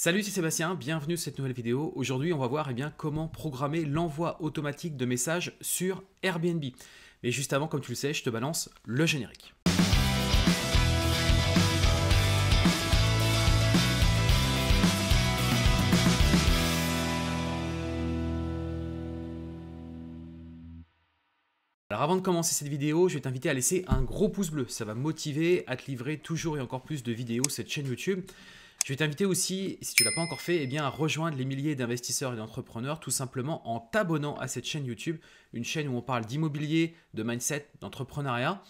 Salut, c'est Sébastien, bienvenue sur cette nouvelle vidéo. Aujourd'hui, on va voir eh bien, comment programmer l'envoi automatique de messages sur Airbnb. Mais juste avant, comme tu le sais, je te balance le générique. Alors avant de commencer cette vidéo, je vais t'inviter à laisser un gros pouce bleu. Ça va motiver à te livrer toujours et encore plus de vidéos cette chaîne YouTube. Je vais t'inviter aussi, si tu l'as pas encore fait, eh bien, à rejoindre les milliers d'investisseurs et d'entrepreneurs tout simplement en t'abonnant à cette chaîne YouTube, une chaîne où on parle d'immobilier, de mindset, d'entrepreneuriat.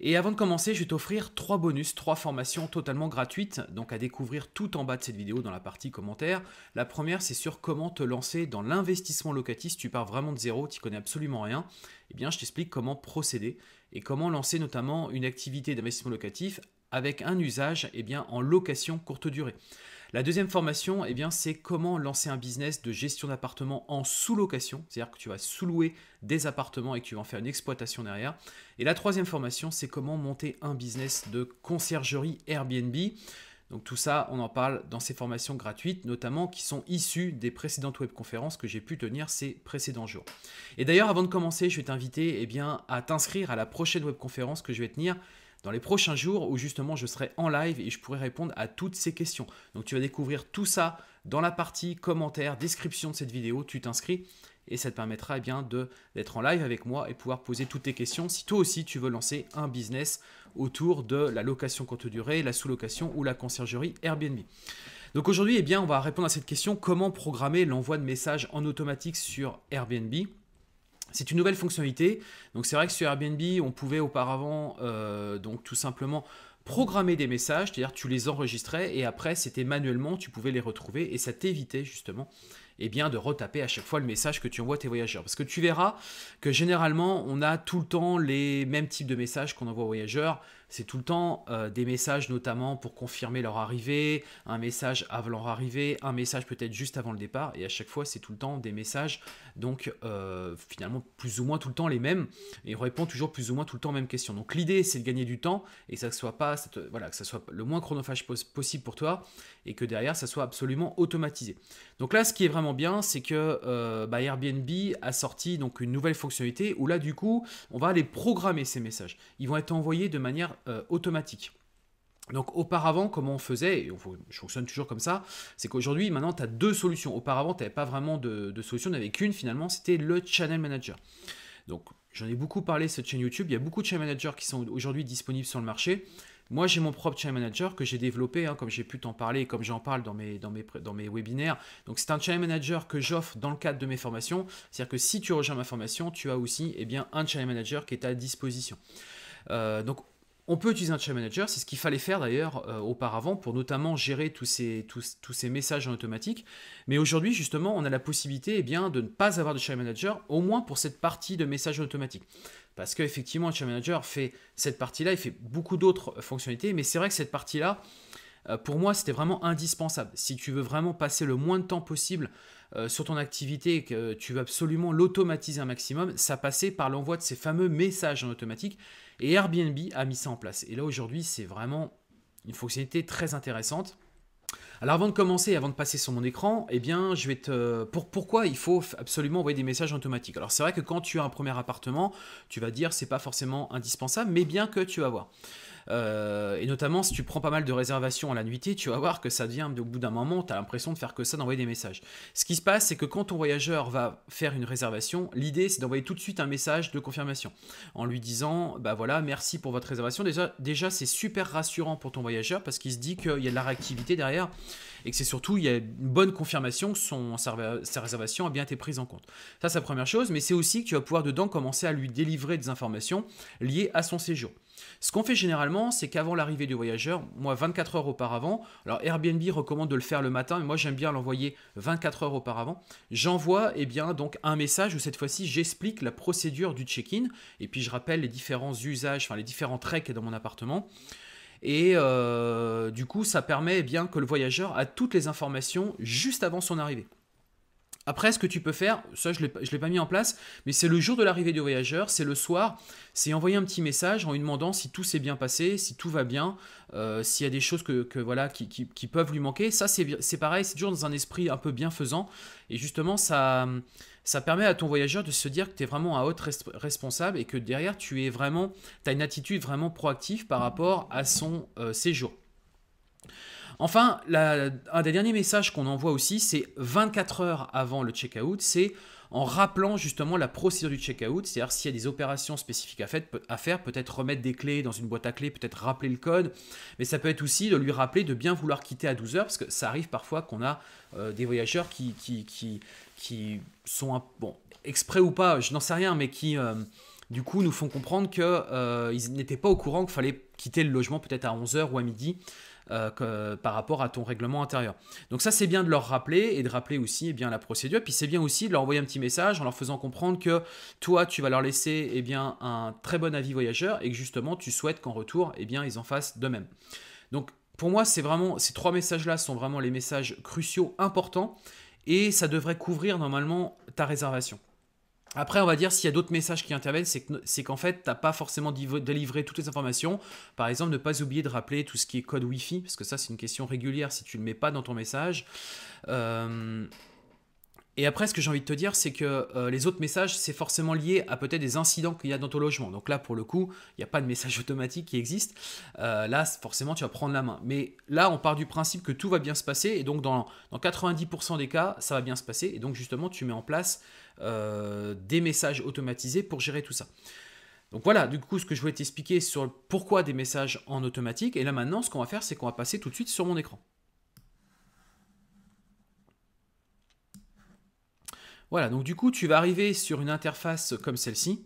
Et avant de commencer, je vais t'offrir trois bonus, trois formations totalement gratuites, donc à découvrir tout en bas de cette vidéo dans la partie commentaires. La première, c'est sur comment te lancer dans l'investissement locatif. Si tu pars vraiment de zéro, tu connais absolument rien, eh bien, je t'explique comment procéder et comment lancer notamment une activité d'investissement locatif avec un usage eh bien, en location courte durée. La deuxième formation, eh bien, c'est comment lancer un business de gestion d'appartements en sous-location, c'est-à-dire que tu vas sous-louer des appartements et que tu vas en faire une exploitation derrière. Et la troisième formation, c'est comment monter un business de conciergerie Airbnb. Donc tout ça, on en parle dans ces formations gratuites, notamment qui sont issues des précédentes webconférences que j'ai pu tenir ces précédents jours. Et d'ailleurs, avant de commencer, je vais t'inviter eh bien, à t'inscrire à la prochaine webconférence que je vais tenir dans les prochains jours où justement je serai en live et je pourrai répondre à toutes ces questions. Donc tu vas découvrir tout ça dans la partie commentaire, description de cette vidéo, tu t'inscris et ça te permettra eh bien bien d'être en live avec moi et pouvoir poser toutes tes questions si toi aussi tu veux lancer un business autour de la location courte durée, la sous-location ou la conciergerie Airbnb. Donc aujourd'hui, eh bien, on va répondre à cette question comment programmer l'envoi de messages en automatique sur Airbnb c'est une nouvelle fonctionnalité. Donc c'est vrai que sur Airbnb, on pouvait auparavant euh, donc tout simplement programmer des messages, c'est-à-dire tu les enregistrais et après c'était manuellement, tu pouvais les retrouver et ça t'évitait justement et bien, de retaper à chaque fois le message que tu envoies à tes voyageurs. Parce que tu verras que généralement, on a tout le temps les mêmes types de messages qu'on envoie aux voyageurs. C'est tout le temps euh, des messages notamment pour confirmer leur arrivée, un message avant leur arrivée, un message peut-être juste avant le départ. Et à chaque fois, c'est tout le temps des messages, donc euh, finalement plus ou moins tout le temps les mêmes. Et on répond toujours plus ou moins tout le temps aux mêmes questions. Donc l'idée, c'est de gagner du temps et que ça soit pas, voilà, que ça soit le moins chronophage possible pour toi et que derrière, ça soit absolument automatisé. Donc là, ce qui est vraiment bien, c'est que euh, bah, Airbnb a sorti donc une nouvelle fonctionnalité où là du coup, on va aller programmer ces messages. Ils vont être envoyés de manière euh, automatique. Donc auparavant, comment on faisait, et je fonctionne toujours comme ça, c'est qu'aujourd'hui, maintenant, tu as deux solutions. Auparavant, tu n'avais pas vraiment de, solution, tu n'avais qu'une finalement, c'était le Channel Manager. Donc j'en ai beaucoup parlé cette chaîne YouTube, il y a beaucoup de channel managers qui sont aujourd'hui disponibles sur le marché. Moi, j'ai mon propre channel manager que j'ai développé, hein, comme j'ai pu t'en parler, comme j'en parle dans mes, dans, mes, webinaires. Donc, c'est un channel manager que j'offre dans le cadre de mes formations. C'est-à-dire que si tu rejoins ma formation, tu as aussi eh bien, un channel manager qui est à disposition. Euh, donc, on peut utiliser un channel manager, c'est ce qu'il fallait faire d'ailleurs euh, auparavant pour notamment gérer tous ces, tous, ces messages en automatique. Mais aujourd'hui, justement, on a la possibilité eh bien, de ne pas avoir de channel manager, au moins pour cette partie de messages automatique. Parce qu'effectivement, Chain Manager fait cette partie-là, il fait beaucoup d'autres euh, fonctionnalités, mais c'est vrai que cette partie-là, euh, pour moi, c'était vraiment indispensable. Si tu veux vraiment passer le moins de temps possible euh, sur ton activité et que tu veux absolument l'automatiser un maximum, ça passait par l'envoi de ces fameux messages en automatique. Et Airbnb a mis ça en place. Et là, aujourd'hui, c'est vraiment une fonctionnalité très intéressante. Alors avant de commencer, avant de passer sur mon écran, eh bien, je vais te... pourquoi il faut absolument envoyer des messages automatiques Alors c'est vrai que quand tu as un premier appartement, tu vas dire c'est pas forcément indispensable, mais bien que tu vas voir. Euh, et notamment, si tu prends pas mal de réservations à la nuitée, tu vas voir que ça devient, au bout d'un moment, tu as l'impression de faire que ça, d'envoyer des messages. Ce qui se passe, c'est que quand ton voyageur va faire une réservation, l'idée, c'est d'envoyer tout de suite un message de confirmation en lui disant Bah voilà, merci pour votre réservation. Déjà, c'est super rassurant pour ton voyageur parce qu'il se dit qu'il y a de la réactivité derrière et que c'est surtout, il y a une bonne confirmation que son, sa réservation a bien été prise en compte. Ça, c'est la première chose, mais c'est aussi que tu vas pouvoir dedans commencer à lui délivrer des informations liées à son séjour. Ce qu'on fait généralement, c'est qu'avant l'arrivée du voyageur, moi 24 heures auparavant, alors Airbnb recommande de le faire le matin, mais moi j'aime bien l'envoyer 24 heures auparavant, j'envoie eh bien donc un message où cette fois-ci j'explique la procédure du check-in et puis je rappelle les différents usages, enfin les différents traits qu'il y dans mon appartement. Et euh, du coup, ça permet eh bien que le voyageur a toutes les informations juste avant son arrivée. Après, ce que tu peux faire, ça je ne l'ai pas mis en place, mais c'est le jour de l'arrivée du voyageur, c'est le soir, c'est envoyer un petit message en lui demandant si tout s'est bien passé, si tout va bien, euh, s'il y a des choses que, voilà, qui, peuvent lui manquer. Ça, c'est pareil, c'est toujours dans un esprit un peu bienfaisant. Et justement, ça, ça permet à ton voyageur de se dire que tu es vraiment un hôte responsable et que derrière, tu es vraiment, as une attitude vraiment proactive par rapport à son euh, séjour. Enfin, un des derniers messages qu'on envoie aussi, c'est 24 heures avant le check-out, c'est en rappelant justement la procédure du check out c'est-à-dire s'il y a des opérations spécifiques à, faire, peut-être remettre des clés dans une boîte à clés, peut-être rappeler le code, mais ça peut être aussi de lui rappeler de bien vouloir quitter à 12 heures, parce que ça arrive parfois qu'on a euh, des voyageurs qui, sont, bon, exprès ou pas, je n'en sais rien, mais qui... Euh, du coup, nous font comprendre qu'ils euh, n'étaient pas au courant qu'il fallait quitter le logement peut-être à 11h ou à midi euh, par rapport à ton règlement intérieur. Donc ça, c'est bien de leur rappeler et de rappeler aussi eh bien, la procédure. Puis c'est bien aussi de leur envoyer un petit message en leur faisant comprendre que toi, tu vas leur laisser eh bien, un très bon avis voyageur et que justement, tu souhaites qu'en retour, eh bien, ils en fassent de même. Donc pour moi, c'est vraiment ces trois messages-là sont vraiment les messages cruciaux, importants, et ça devrait couvrir normalement ta réservation. Après, on va dire s'il y a d'autres messages qui interviennent, c'est qu'en fait, tu pas forcément délivré toutes les informations. Par exemple, ne pas oublier de rappeler tout ce qui est code Wi-Fi, parce que ça, c'est une question régulière si tu ne le mets pas dans ton message. Euh, et après, ce que j'ai envie de te dire, c'est que euh, les autres messages, c'est forcément lié à peut-être des incidents qu'il y a dans ton logement. Donc là, pour le coup, il n'y a pas de message automatique qui existe. Euh, là, forcément, tu vas prendre la main. Mais là, on part du principe que tout va bien se passer. Et donc, dans, 90% des cas, ça va bien se passer. Et donc, justement, tu mets en place euh, des messages automatisés pour gérer tout ça. Donc voilà, du coup, ce que je voulais t'expliquer sur pourquoi des messages en automatique. Et là, maintenant, ce qu'on va faire, c'est qu'on va passer tout de suite sur mon écran. Voilà, donc du coup, tu vas arriver sur une interface comme celle-ci.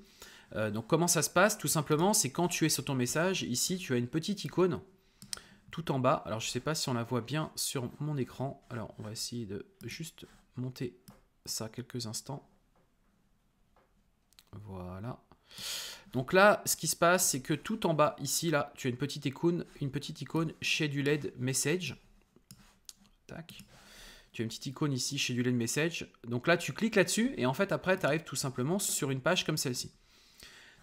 Euh, donc comment ça se passe Tout simplement, c'est quand tu es sur ton message, ici, tu as une petite icône tout en bas. Alors, je ne sais pas si on la voit bien sur mon écran. Alors, on va essayer de juste monter ça quelques instants. Voilà. Donc là, ce qui se passe, c'est que tout en bas, ici, là, tu as une petite icône, une petite icône LED Message. Tac tu as une petite icône ici, chez de Message. Donc là, tu cliques là-dessus et en fait, après, tu arrives tout simplement sur une page comme celle-ci.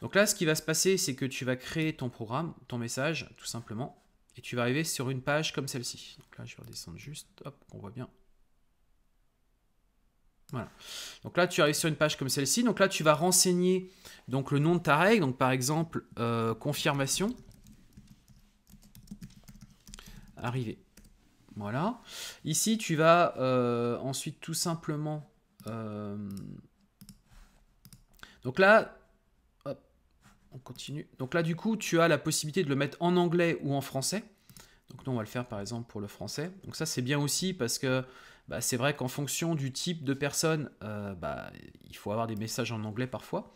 Donc là, ce qui va se passer, c'est que tu vas créer ton programme, ton message, tout simplement, et tu vas arriver sur une page comme celle-ci. Donc là, je vais redescendre juste, hop, qu'on voit bien. Voilà. Donc là, tu arrives sur une page comme celle-ci. Donc là, tu vas renseigner donc, le nom de ta règle. Donc par exemple, euh, confirmation. Arrivé. Voilà. Ici, tu vas euh, ensuite tout simplement... Euh, donc là, on continue. Donc là, du coup, tu as la possibilité de le mettre en anglais ou en français. Donc nous, on va le faire par exemple pour le français. Donc ça, c'est bien aussi parce que bah, c'est vrai qu'en fonction du type de personne, euh, bah, il faut avoir des messages en anglais parfois.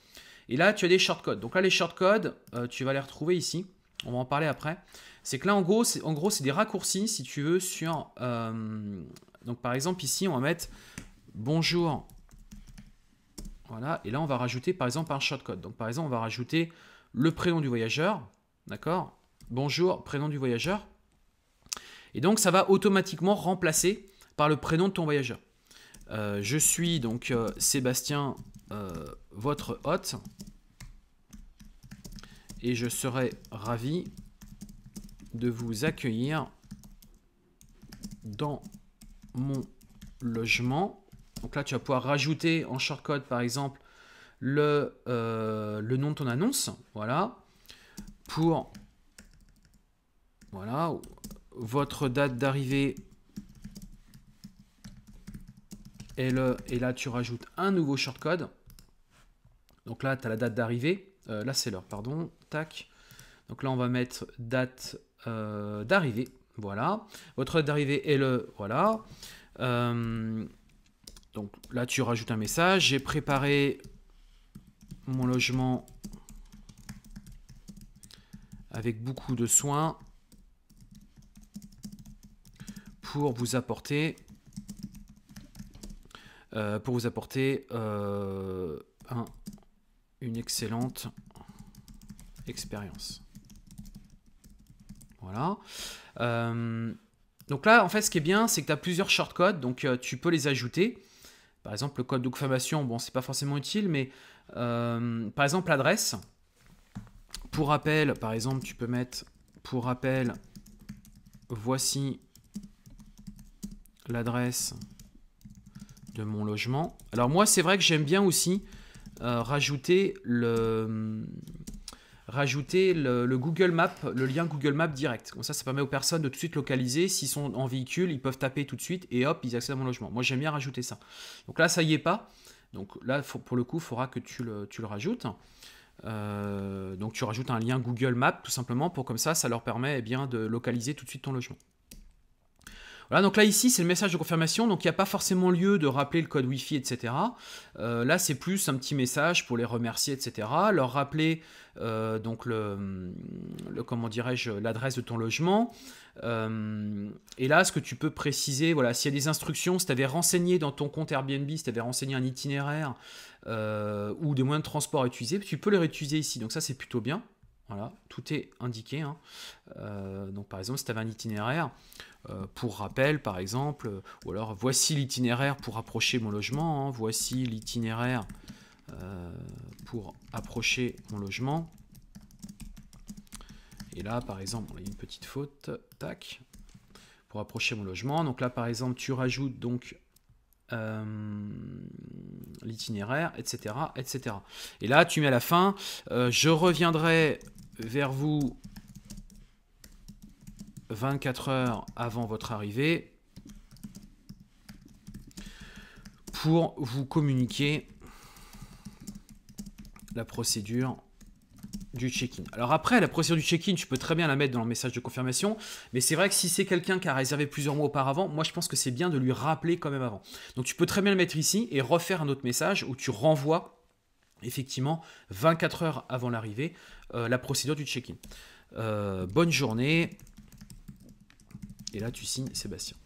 Et là, tu as des shortcodes. Donc là, les shortcodes, tu vas les retrouver ici on va en parler après. C'est que là, en gros, c'est, en gros, c'est des raccourcis, si tu veux, sur... Euh, donc, par exemple, ici, on va mettre bonjour. Voilà, et là, on va rajouter, par exemple, un shortcode. Donc, par exemple, on va rajouter le prénom du voyageur, d'accord Bonjour, prénom du voyageur. Et donc, ça va automatiquement remplacer par le prénom de ton voyageur. Euh, je suis donc euh, Sébastien, votre hôte et je serai ravi de vous accueillir dans mon logement. Donc là, tu vas pouvoir rajouter en shortcode, par exemple, le, euh, le nom de ton annonce. Voilà. Pour voilà, votre date d'arrivée. Et, le, et là, tu rajoutes un nouveau shortcode. Donc là, tu as la date d'arrivée. Euh, là, c'est l'heure, pardon, tac. Donc là, on va mettre date euh, d'arrivée, voilà. Votre date d'arrivée est le, voilà. Euh, donc là, tu rajoutes un message. J'ai préparé mon logement avec beaucoup de soins pour vous apporter pour vous apporter un excellente expérience. Voilà. Euh, donc là, en fait, ce qui est bien, c'est que tu as plusieurs shortcodes, donc euh, tu peux les ajouter. Par exemple, le code de bon, c'est pas forcément utile, mais euh, par exemple, l'adresse. Pour rappel, par exemple, tu peux mettre pour rappel, voici l'adresse de mon logement. Alors moi, c'est vrai que j'aime bien aussi euh, rajouter le rajouter le, Google Map, le lien Google Map direct. Comme ça, ça permet aux personnes de tout de suite localiser. S'ils sont en véhicule, ils peuvent taper tout de suite et hop, ils accèdent à mon logement. Moi, j'aime bien rajouter ça. Donc là, ça y est pas. Donc là, pour le coup, il faudra que tu le, tu le rajoutes. Euh, donc tu rajoutes un lien Google Map tout simplement pour comme ça, ça leur permet eh bien, de localiser tout de suite ton logement. Voilà, donc là ici c'est le message de confirmation, donc il n'y a pas forcément lieu de rappeler le code Wi-Fi, etc. Euh, là c'est plus un petit message pour les remercier, etc. Leur rappeler euh, donc le, comment dirais-je l'adresse de ton logement. Euh, et là, ce que tu peux préciser, voilà, s'il y a des instructions, si tu avais renseigné dans ton compte Airbnb, si tu avais renseigné un itinéraire ou des moyens de transport à utiliser, tu peux les réutiliser ici. Donc ça, c'est plutôt bien. Voilà, tout est indiqué. Hein. Euh, donc par exemple, si tu avais un itinéraire, euh, pour rappel par exemple, ou alors voici l'itinéraire pour approcher mon logement, hein. voici l'itinéraire euh, pour approcher mon logement. Et là par exemple, il y a une petite faute, tac, pour approcher mon logement. Donc là par exemple, tu rajoutes donc euh, l'itinéraire, etc., etc. Et là, tu mets à la fin, euh, je reviendrai vers vous 24 heures avant votre arrivée pour vous communiquer la procédure du check-in. Alors après, la procédure du check-in, tu peux très bien la mettre dans le message de confirmation, mais c'est vrai que si c'est quelqu'un qui a réservé plusieurs mois auparavant, moi je pense que c'est bien de lui rappeler quand même avant. Donc tu peux très bien le mettre ici et refaire un autre message où tu renvoies effectivement 24 heures avant l'arrivée euh, la procédure du check-in. Euh, bonne journée. Et là tu signes Sébastien.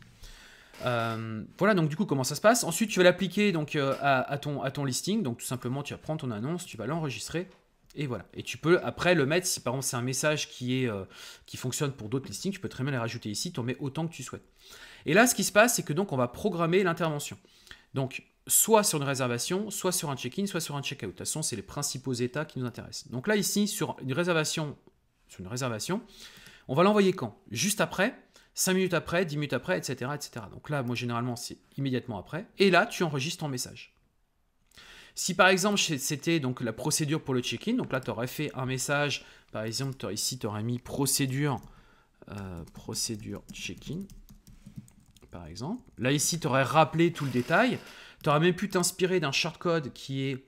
Euh, voilà donc du coup comment ça se passe. Ensuite tu vas l'appliquer donc à, ton, à ton listing. Donc tout simplement tu vas prendre ton annonce, tu vas l'enregistrer et voilà. Et tu peux après le mettre, si par exemple c'est un message qui, est, euh, qui fonctionne pour d'autres listings, tu peux très bien les rajouter ici, tu en mets autant que tu souhaites. Et là, ce qui se passe, c'est que donc on va programmer l'intervention. Donc, soit sur une réservation, soit sur un check-in, soit sur un check-out. De toute façon, c'est les principaux états qui nous intéressent. Donc là, ici, sur une réservation, sur une réservation on va l'envoyer quand Juste après, 5 minutes après, 10 minutes après, etc. etc. Donc là, moi, généralement, c'est immédiatement après. Et là, tu enregistres ton message. Si par exemple c'était donc la procédure pour le check-in, donc là tu aurais fait un message, par exemple ici tu aurais mis procédure, euh, procédure check-in, par exemple. Là ici tu aurais rappelé tout le détail, tu aurais même pu t'inspirer d'un shortcode qui est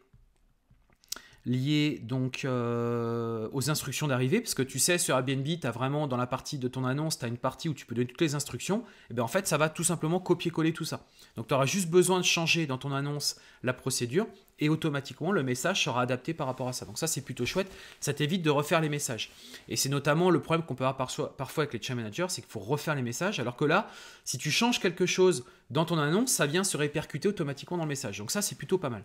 lié donc euh, aux instructions d'arrivée, parce que tu sais sur Airbnb, tu as vraiment dans la partie de ton annonce, tu as une partie où tu peux donner toutes les instructions, et eh bien en fait ça va tout simplement copier-coller tout ça. Donc tu auras juste besoin de changer dans ton annonce la procédure, et automatiquement le message sera adapté par rapport à ça. Donc ça c'est plutôt chouette, ça t'évite de refaire les messages. Et c'est notamment le problème qu'on peut avoir parfois avec les chain managers, c'est qu'il faut refaire les messages, alors que là, si tu changes quelque chose dans ton annonce, ça vient se répercuter automatiquement dans le message. Donc ça c'est plutôt pas mal.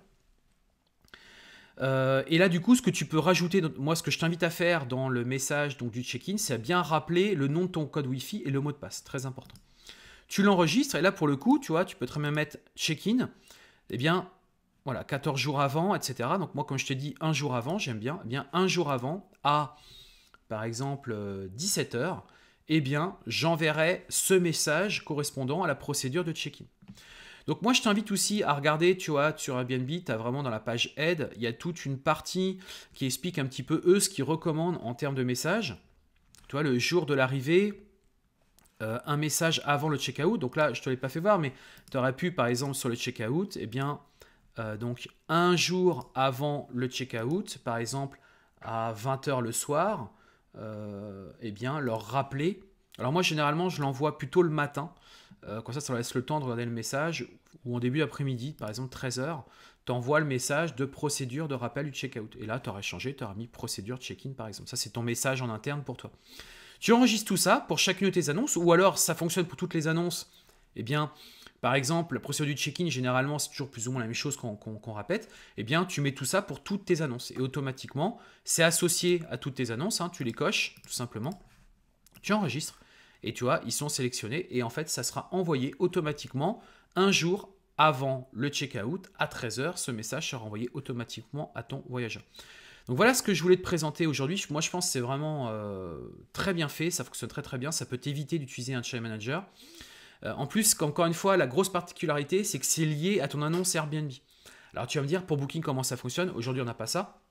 Euh, et là, du coup, ce que tu peux rajouter, moi, ce que je t'invite à faire dans le message du check-in, c'est à bien rappeler le nom de ton code Wi-Fi et le mot de passe. Très important. Tu l'enregistres et là, pour le coup, tu vois, tu peux très bien mettre check-in. Eh bien, voilà, 14 jours avant, etc. Donc, moi, comme je te dis, un jour avant, j'aime bien, eh bien, un jour avant, à par exemple 17h, euh, eh bien, j'enverrai ce message correspondant à la procédure de check-in. Donc moi, je t'invite aussi à regarder, tu vois, sur Airbnb, tu as vraiment dans la page aide, il y a toute une partie qui explique un petit peu eux ce qu'ils recommandent en termes de messages. Tu vois, le jour de l'arrivée, euh, un message avant le check-out. Donc là, je ne te l'ai pas fait voir, mais tu aurais pu, par exemple, sur le check-out, eh bien, euh, donc un jour avant le check-out, par exemple à 20h le soir, euh, eh bien, leur rappeler. Alors moi, généralement, je l'envoie plutôt le matin. Euh, comme ça, ça laisse le temps de regarder le message. Ou en début daprès midi par exemple 13h, tu envoies le message de procédure de rappel du check-out. Et là, tu aurais changé, tu aurais mis procédure check-in, par exemple. Ça, c'est ton message en interne pour toi. Tu enregistres tout ça pour chacune de tes annonces, ou alors ça fonctionne pour toutes les annonces. Eh bien, par exemple, la procédure du check-in, généralement, c'est toujours plus ou moins la même chose qu'on répète. Eh bien, tu mets tout ça pour toutes tes annonces. Et automatiquement, c'est associé à toutes tes annonces. Hein, tu les coches, tout simplement. Tu enregistres. Et tu vois, ils sont sélectionnés et en fait, ça sera envoyé automatiquement un jour avant le check-out à 13h. Ce message sera envoyé automatiquement à ton voyageur. Donc voilà ce que je voulais te présenter aujourd'hui. Moi, je pense que c'est vraiment euh, très bien fait. Ça fonctionne très très bien. Ça peut t'éviter d'utiliser un chain manager. Euh, en plus, encore une fois, la grosse particularité, c'est que c'est lié à ton annonce Airbnb. Alors tu vas me dire, pour Booking, comment ça fonctionne Aujourd'hui, on n'a pas ça.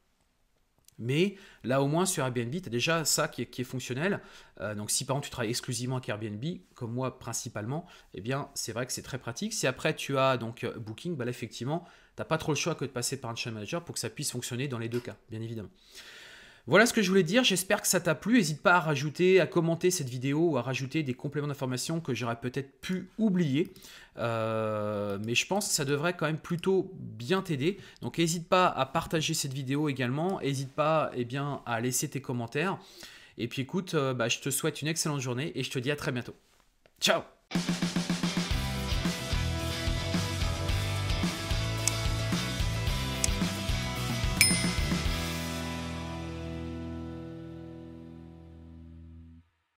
Mais là, au moins, sur Airbnb, tu as déjà ça qui est, fonctionnel. Euh, donc, si par exemple, tu travailles exclusivement avec Airbnb, comme moi principalement, eh bien, c'est vrai que c'est très pratique. Si après, tu as donc euh, Booking, bah là, effectivement, tu n'as pas trop le choix que de passer par un channel manager pour que ça puisse fonctionner dans les deux cas, bien évidemment. Voilà ce que je voulais dire, j'espère que ça t'a plu. N'hésite pas à rajouter, à commenter cette vidéo ou à rajouter des compléments d'informations que j'aurais peut-être pu oublier. Euh, mais je pense que ça devrait quand même plutôt bien t'aider. Donc n'hésite pas à partager cette vidéo également. N'hésite pas eh bien, à laisser tes commentaires. Et puis écoute, euh, bah, je te souhaite une excellente journée et je te dis à très bientôt. Ciao